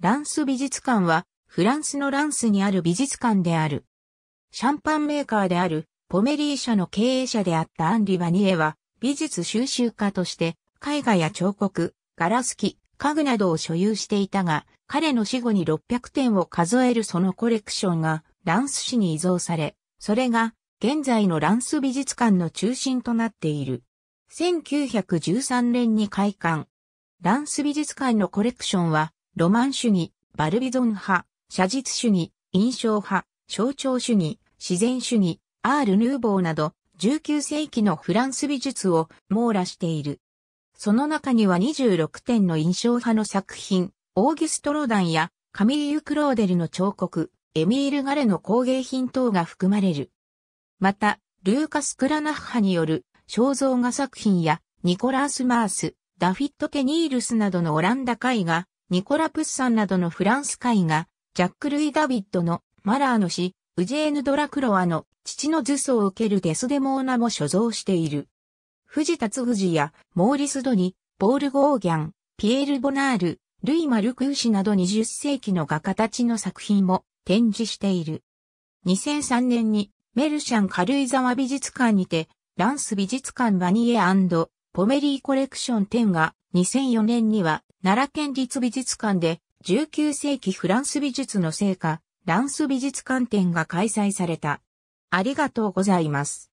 ランス美術館は、フランスのランスにある美術館である。シャンパンメーカーである、ポメリー社の経営者であったアンリ・バニエは、美術収集家として、絵画や彫刻、ガラス機、家具などを所有していたが、彼の死後に600点を数えるそのコレクションが、ランス市に移贈され、それが、現在のランス美術館の中心となっている。1913年に開館。ランス美術館のコレクションは、ロマン主義、バルビゾン派、写実主義、印象派、象徴主義、自然主義、アール・ヌーボーなど、19世紀のフランス美術を網羅している。その中には26点の印象派の作品、オーギュスト・ロダンやカミーユ・クローデルの彫刻、エミール・ガレの工芸品等が含まれる。また、ルーカス・クラナッハによる肖像画作品やニコラース・マース、ダフィット・ケニールスなどのオランダ絵画、ニコラ・プッサンなどのフランス絵画、ジャック・ルイ・ダビッドのマラーの詩、ウジェーヌ・ドラクロワの父の図相を受けるデスデモーナも所蔵している。藤達士やモーリス・ドニ、ポール・ゴーギャン、ピエール・ボナール、ルイ・マルクーシなど20世紀の画家たちの作品も展示している。2003年にメルシャンカルイザワ美術館にて、ランス美術館バニエポメリーコレクション10が2004年には奈良県立美術館で19世紀フランス美術の聖果、ランス美術館展が開催された。ありがとうございます。